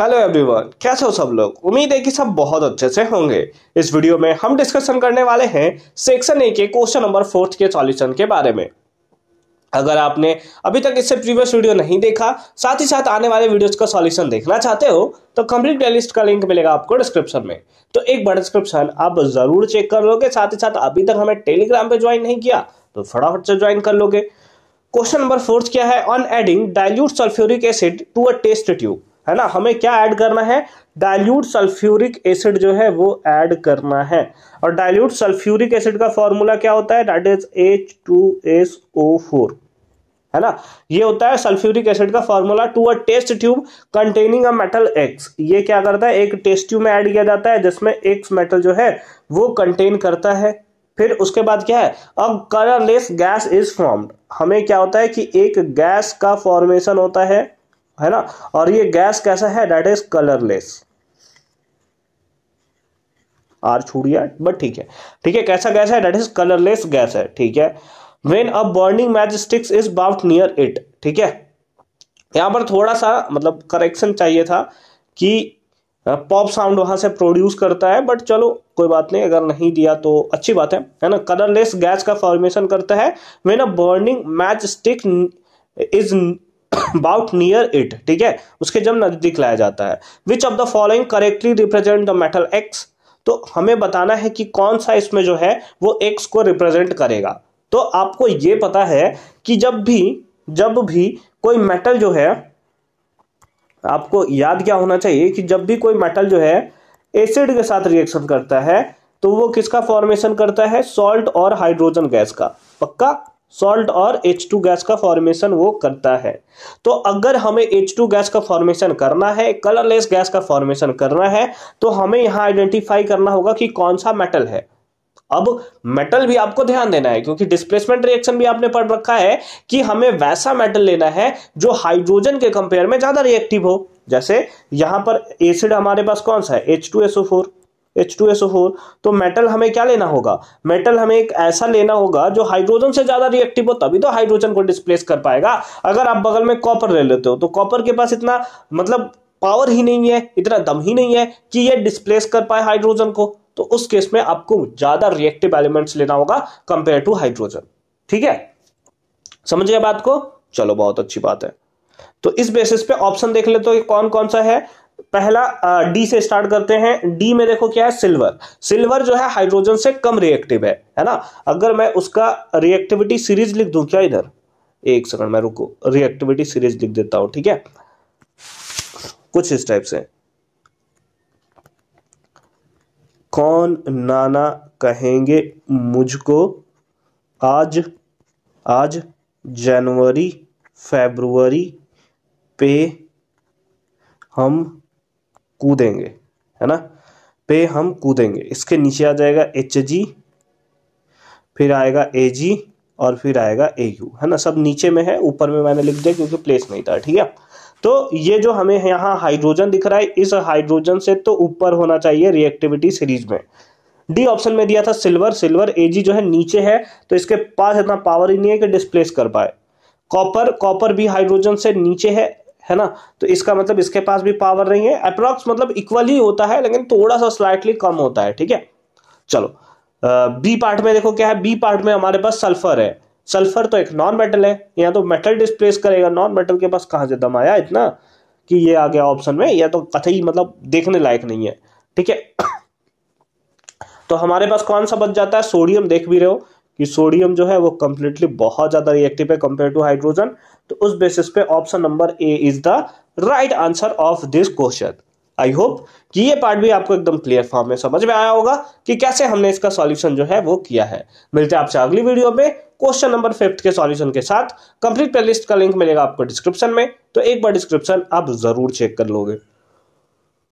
hello everyone कैसे हो सब लोग उम्मीद है कि सब बहुत अच्छे से होंगे इस वीडियो में हम डिस्कशन करने वाले हैं सेक्शन ए के क्वेश्चन नंबर फोर्थ के सॉल्यूशन के बारे में अगर आपने अभी तक इससे प्रीवियस वीडियो नहीं देखा साथ ही साथ आने वाले वीडियोस का सॉल्यूशन देखना चाहते हो तो कंप्लीट प्लेलिस्ट का लिंक मिलेगा आपको डिस्क्रिप्शन में तो एक बार डिस्क्रिप्शन आप जरूर चेक कर लोगे साथ ही साथ अभी तक हमें टेलीग्राम पे ज्वाइन नहीं किया तो फटाफट से ज्वाइन कर लोगे क्वेश्चन नंबर फोर्थ क्या है on adding dilute sulphuric acid to a test tube है ना हमें क्या ऐड करना है डाइल्यूट सल्फ्यूरिक एसिड जो है वो ऐड करना है और डाइल्यूट सल्फ्यूरिक एसिड का फॉर्मूला क्या होता है that is H two S O four है ना ये होता है सल्फ्यूरिक एसिड का formula to a test tube containing a metal X ये क्या करता है एक टेस्ट ट्यूब में ऐड किया जाता है जिसमें एक्स मेटल जो है वो कंटेन करता है फिर उसके बाद क्या है a colourless gas is formed हमें क्या होता है कि एक गैस का फॉर्मेशन होता है है ना और ये गैस कैसा है डेट इज कलरलेस आर छूट गया बट ठीक है ठीक है कैसा गैस है डेट इज कलरलेस गैस है ठीक है when a burning match sticks is about near it ठीक है यहां पर थोड़ा सा मतलब करेक्शन चाहिए था कि पॉप साउंड वहां से प्रोड्यूस करता है बट चलो कोई बात नहीं अगर नहीं दिया तो अच्छी बात है है ना कलरलेस गैस का फॉर्मेशन करता है when a burning match stick is about near it ठीक है उसके जब नजदीक लाया जाता है which of the following correctly represent the metal X तो हमें बताना है कि कौन सा इसमें जो है वो एक्स को रिप्रेजेंट करेगा तो आपको ये पता है कि जब भी जब भी कोई मेटल जो है आपको याद क्या होना चाहिए कि जब भी कोई मेटल जो है एसिड के साथ रिएक्शन करता है तो वो किसका फॉर्मेशन करता है सॉल्ट और हाइड्रोजन गैस का पक्का सॉल्ट और एच टू गैस का फॉर्मेशन वो करता है तो अगर हमें एच टू गैस का फॉर्मेशन करना है कलरलेस गैस का फॉर्मेशन करना है तो हमें यहां आइडेंटिफाई करना होगा कि कौन सा मेटल है अब मेटल भी आपको ध्यान देना है क्योंकि डिस्प्लेसमेंट रिएक्शन भी आपने पढ़ रखा है कि हमें वैसा मेटल लेना है जो हाइड्रोजन के कंपेयर में ज्यादा रिएक्टिव हो जैसे यहां पर एसिड हमारे पास कौन सा है H two SO four H two S O four तो मेटल हमें क्या लेना होगा मेटल हमें एक ऐसा लेना होगा जो हाइड्रोजन से ज्यादा रिएक्टिव हो तभी तो हाइड्रोजन को डिस्प्लेस कर पाएगा अगर आप बगल में कॉपर ले लेते हो तो कॉपर के पास इतना मतलब पावर ही नहीं है इतना दम ही नहीं है कि यह डिस्प्लेस कर पाए हाइड्रोजन को तो उस केस में आपको ज्यादा रिएक्टिव एलिमेंट लेना होगा कंपेयर टू हाइड्रोजन ठीक है समझ गया बात को चलो बहुत अच्छी बात है तो इस बेसिस पे ऑप्शन देख लेते हो कौन कौन सा है पहला डी से स्टार्ट करते हैं डी में देखो क्या है सिल्वर सिल्वर जो है हाइड्रोजन से कम रिएक्टिव है है ना अगर मैं उसका रिएक्टिविटी सीरीज लिख दूं क्या इधर एक सेकंड मैं रुको रिएक्टिविटी सीरीज लिख देता हूं ठीक है कुछ इस टाइप से कौन नाना कहेंगे मुझको आज आज जनवरी फेब्रुवरी पे हम कूदेंगे है ना पे हम कूदेंगे इसके नीचे आ जाएगा एच जी फिर आएगा ए जी और फिर आएगा ए यू है ना सब नीचे में है ऊपर में मैंने लिख दिया क्योंकि प्लेस नहीं था ठीक है तो ये जो हमें यहाँ हाइड्रोजन दिख रहा है इस हाइड्रोजन से तो ऊपर होना चाहिए रिएक्टिविटी सीरीज में डी ऑप्शन में दिया था सिल्वर सिल्वर एजी जो है नीचे है तो इसके पास इतना पावर ही नहीं है कि डिस्प्लेस कर पाए कॉपर कॉपर भी हाइड्रोजन से नीचे है है ना तो इसका मतलब इसके पास भी पावर नहीं है अप्रॉक्स मतलब इक्वल ही होता है लेकिन थोड़ा सा स्लाइटली कम होता है ठीक है चलो बी पार्ट में देखो क्या है बी पार्ट में हमारे पास सल्फर है सल्फर तो एक नॉन मेटल है या तो मेटल डिस्प्लेस करेगा नॉन मेटल के पास कहां से दम आया इतना कि ये आ गया ऑप्शन में या तो कथई मतलब देखने लायक नहीं है ठीक है तो हमारे पास कौन सा बच जाता है सोडियम देख भी रहे हो कि सोडियम जो है वो कंप्लीटली बहुत ज़्यादा रिएक्टिव है कंपेयर टू हाइड्रोजन तो उस बेसिस पे option number A is the right answer of this question I hope कि ये पार्ट भी आपको एकदम क्लियर फॉर्म में समझ में आया होगा कि कैसे हमने इसका सॉल्यूशन जो है वो किया है मिलते हैं आपसे अगली वीडियो में क्वेश्चन नंबर फिफ्थ के सॉल्यूशन के साथ कंप्लीट प्लेलिस्ट का लिंक मिलेगा आपको डिस्क्रिप्शन में तो एक बार डिस्क्रिप्शन आप जरूर चेक कर लोगे